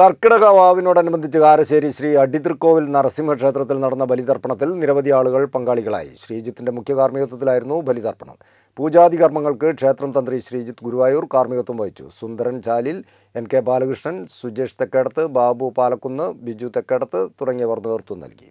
കർക്കിടക വാവിനോടനുബന്ധിച്ച് കാരശ്ശേരി ശ്രീ അടിതൃക്കോവിൽ നരസിംഹക്ഷേത്രത്തിൽ നടന്ന ബലിതർപ്പണത്തിൽ നിരവധി ആളുകൾ പങ്കാളികളായി ശ്രീജിത്തിൻ്റെ മുഖ്യ കാർമ്മികത്വത്തിലായിരുന്നു ബലിതർപ്പണം പൂജാതി കർമ്മങ്ങൾക്ക് ക്ഷേത്രം തന്ത്രി ശ്രീജിത്ത് ഗുരുവായൂർ കാർമ്മികത്വം വഹിച്ചു സുന്ദരൻ ചാലിൽ എൻ കെ ബാലകൃഷ്ണൻ സുജേഷ് തെക്കേടത്ത് ബാബു പാലക്കുന്ന് ബിജു തെക്കേടത്ത് തുടങ്ങിയവർ നേതൃത്വം നൽകി